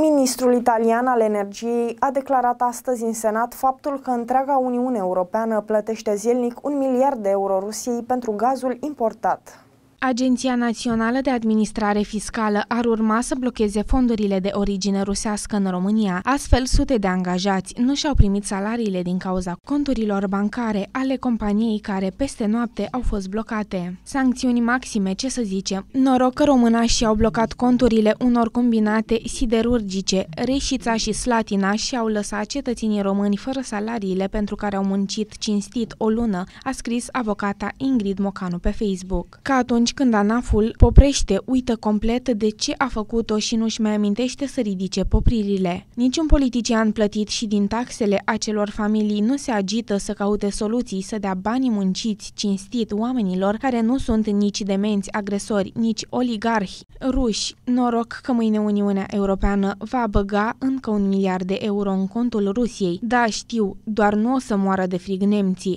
Ministrul italian al energiei a declarat astăzi în Senat faptul că întreaga Uniune Europeană plătește zilnic un miliard de euro Rusiei pentru gazul importat. Agenția Națională de Administrare Fiscală ar urma să blocheze fondurile de origine rusească în România. Astfel, sute de angajați nu și-au primit salariile din cauza conturilor bancare ale companiei care peste noapte au fost blocate. Sancțiuni maxime, ce să zicem. Noroc că și au blocat conturile unor combinate siderurgice, Reșița și Slatina și au lăsat cetățenii români fără salariile pentru care au muncit cinstit o lună, a scris avocata Ingrid Mocanu pe Facebook. Ca atunci când anaful poprește, uită complet de ce a făcut-o și nu-și mai amintește să ridice popririle. Niciun politician plătit și din taxele acelor familii nu se agită să caute soluții, să dea banii munciți, cinstit oamenilor care nu sunt nici demenți, agresori, nici oligarhi, ruși. Noroc că mâine Uniunea Europeană va băga încă un miliard de euro în contul Rusiei. Da, știu, doar nu o să moară de frig nemții.